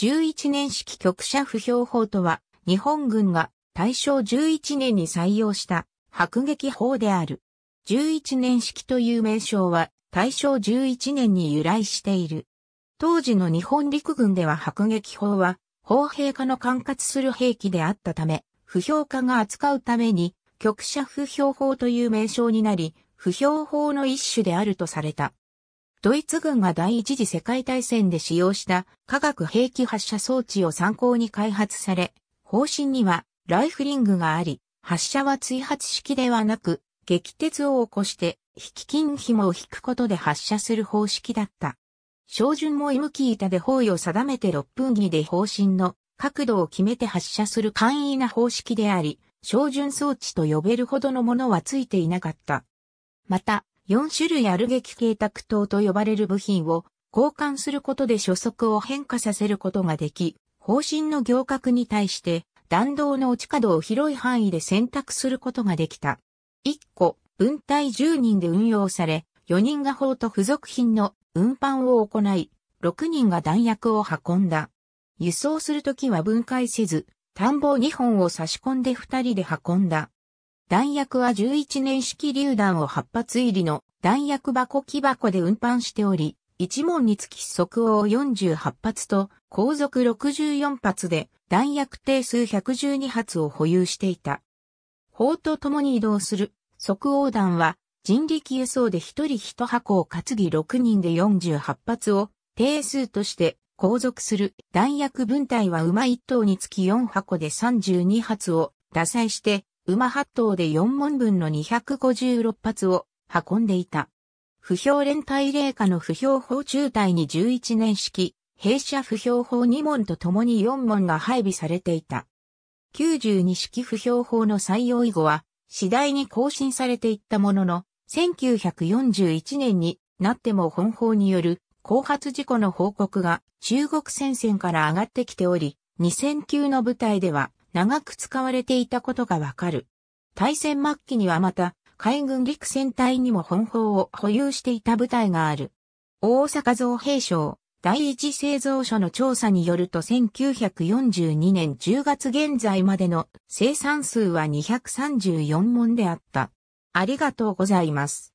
11年式局者不評法とは、日本軍が大正11年に採用した迫撃法である。11年式という名称は大正11年に由来している。当時の日本陸軍では迫撃法は砲兵化の管轄する兵器であったため、不評化が扱うために局舎不評法という名称になり、不評法の一種であるとされた。ドイツ軍が第一次世界大戦で使用した化学兵器発射装置を参考に開発され、方針にはライフリングがあり、発射は追発式ではなく、撃鉄を起こして、引き金紐を引くことで発射する方式だった。照準も M キー板で方位を定めて6分儀で方針の角度を決めて発射する簡易な方式であり、照準装置と呼べるほどのものはついていなかった。また、4種類ある劇系卓刀と呼ばれる部品を交換することで初速を変化させることができ、方針の行角に対して弾道の落ち角を広い範囲で選択することができた。1個、分隊10人で運用され、4人が砲と付属品の運搬を行い、6人が弾薬を運んだ。輸送するときは分解せず、田んぼ2本を差し込んで2人で運んだ。弾薬は11年式榴弾を8発入りの弾薬箱木箱で運搬しており、1問につき即応48発と後続64発で弾薬定数112発を保有していた。砲と共に移動する即応弾は人力輸送で1人1箱を担ぎ6人で48発を定数として後続する弾薬分隊は馬1頭につき4箱で32発を打載して馬8頭で4門分の256発を運んでいた。不評連隊霊下の不評砲中隊に11年式、兵舎不評砲2門と共に4門が配備されていた。92式不評砲の採用以後は、次第に更新されていったものの、1941年になっても本砲による後発事故の報告が中国戦線から上がってきており、2009の部隊では長く使われていたことがわかる。大戦末期にはまた、海軍陸戦隊にも本砲を保有していた部隊がある。大阪造兵省第一製造所の調査によると1942年10月現在までの生産数は234門であった。ありがとうございます。